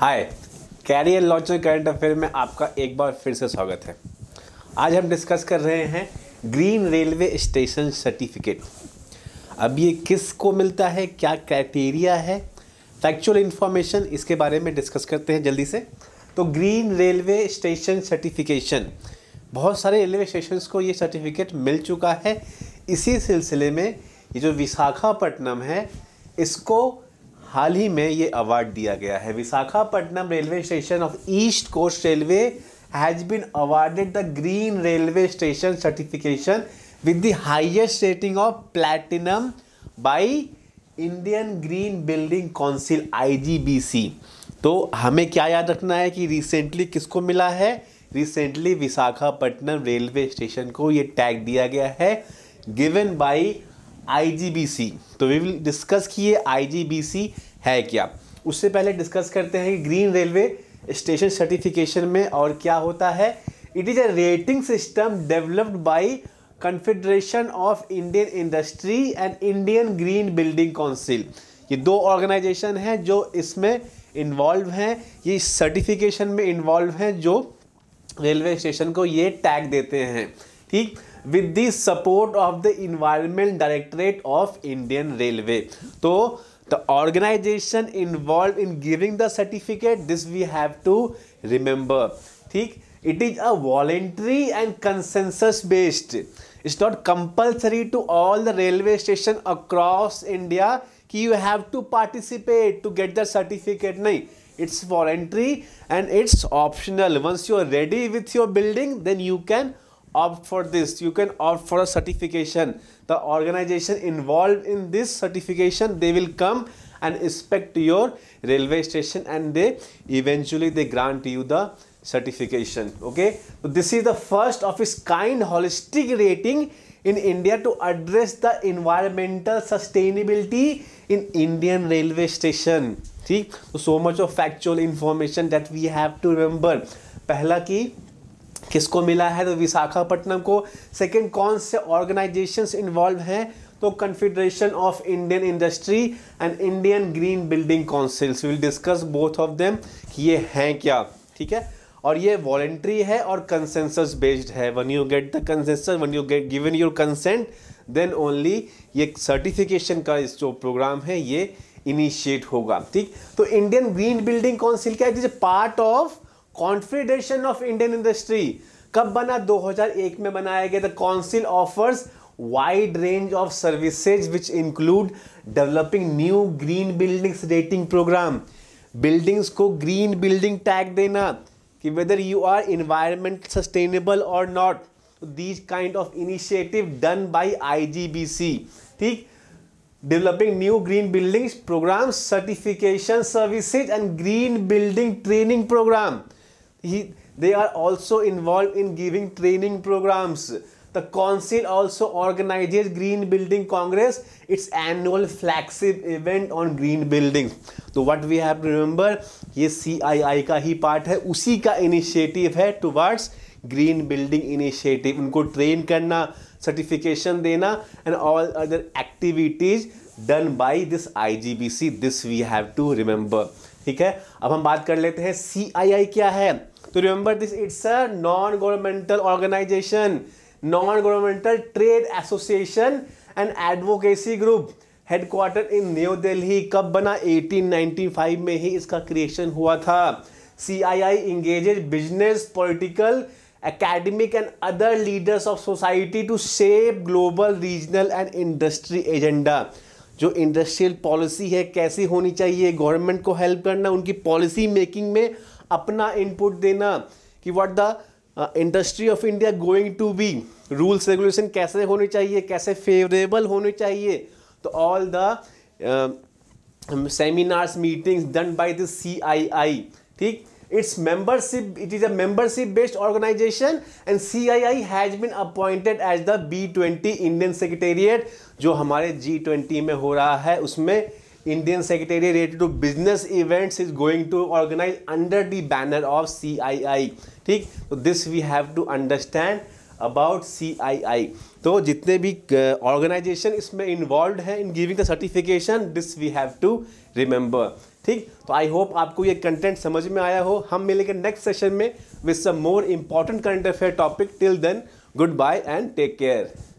हाय Career Launcher current affair में आपका एक बार फिर से स्वागत है आज हम डिस्कस कर रहे हैं ग्रीन रेलवे स्टेशन सर्टिफिकेट अब ये किस को मिलता है क्या क्राइटेरिया है फैक्चुअल इन्फॉर्मेशन इसके बारे में डिस्कस करते हैं जल्दी से तो ग्रीन रेलवे स्टेशन सर्टिफिकेशन बहुत सारे रेलवे स्टेशन को ये सर्टिफिकेट मिल चुका है इसी सिलसिले में ये जो विशाखापट्टनम है इसको हाल ही में ये अवार्ड दिया गया है Visakhapatnam railway station of East Coast Railway has been awarded the green railway station certification with the highest rating of platinum by Indian Green Building Council आई तो हमें क्या याद रखना है कि रिसेंटली किसको मिला है रिसेंटली विशाखापट्टनम रेलवे स्टेशन को ये टैग दिया गया है गिवन बाई आईजीबीसी तो वी विल डिस्कस कि ये आईजीबीसी है क्या उससे पहले डिस्कस करते हैं कि ग्रीन रेलवे स्टेशन सर्टिफिकेशन में और क्या होता है it is a rating system developed by Confederation of Indian Industry and Indian Green Building Council ये दो ऑर्गेनाइजेशन हैं जो इसमें इन्वॉल्व हैं ये सर्टिफिकेशन में इन्वॉल्व हैं जो रेलवे स्टेशन को ये टैग देते हैं ठीक with the support of the Environment Directorate of Indian Railway. So the organization involved in giving the certificate, this we have to remember. Thick? It is a voluntary and consensus based. It's not compulsory to all the railway stations across India that you have to participate to get the certificate. No, it's voluntary and it's optional. Once you are ready with your building, then you can opt for this you can opt for a certification the organization involved in this certification they will come and inspect your railway station and they eventually they grant you the certification okay so this is the first of its kind holistic rating in india to address the environmental sustainability in indian railway station see so, much of factual information that we have to remember pehla ki किसको मिला है तो विशाखापट्टनम को second कौन से organisation involve हैं तो Confederation of Indian Industry and Indian Green Building Councils will discuss both of them कि ये हैं क्या ठीक है और ये वॉलेंट्री है और कंसेंसस बेस्ड है when you get the consensus when you get given your consent then only ये सर्टिफिकेशन का इस जो प्रोग्राम है ये इनिशिएट होगा ठीक तो इंडियन ग्रीन बिल्डिंग काउंसिल क्या है part of Confederation of Indian Industry कब बना 2001 में बनाया गया the council offers wide range of services which include developing new green buildings rating programme buildings को ग्रीन बिल्डिंग टैग देना कि whether you are environment sustainable और not these kind of initiative done by I G B C ठीक developing new green buildings programme certification services and green building training programme He, they are also involved in giving training programs. The council also organizes Green Building Congress, its annual flagship event on green building. तो what we have to remember, ये CII का ही part है उसी का initiative है towards green building initiative उनको train करना certification देना and all other activities done by this IGBC this we have to remember ठीक है अब हम बात कर लेते हैं सीआईआई क्या है तो remember this it's a non governmental organisation non governmental trade association and advocacy group headquarter in New Delhi कब बना 1895 में ही इसका क्रिएशन हुआ था C I I engages business political academic and other leaders of society to save global regional and industry agenda जो industrial policy है कैसी होनी चाहिए गवर्नमेंट को हेल्प करना उनकी पॉलिसी मेकिंग में अपना इनपुट देना कि what the industry of India going to be rules regulation कैसे होने चाहिए कैसे फेवरेबल होने चाहिए तो all the seminars meetings done by the CII I I ठीक it is a membership based organisation and CII has been appointed as the B twenty Indian secretariat जो हमारे जी ट्वेंटी में हो रहा है उसमें Indian Indian Secretariat to Business Events is going to organize under the banner of CII. ठीक तो this we have to understand about C I I तो जितने भी ऑर्गेनाइजेशन uh, इसमें इन्वॉल्व है in giving the certification this we have to remember ठीक तो I hope आपको ये कंटेंट समझ में आया हो हम मिलेंगे नेक्स्ट सेशन में with some more important current affair topic till then goodbye and take care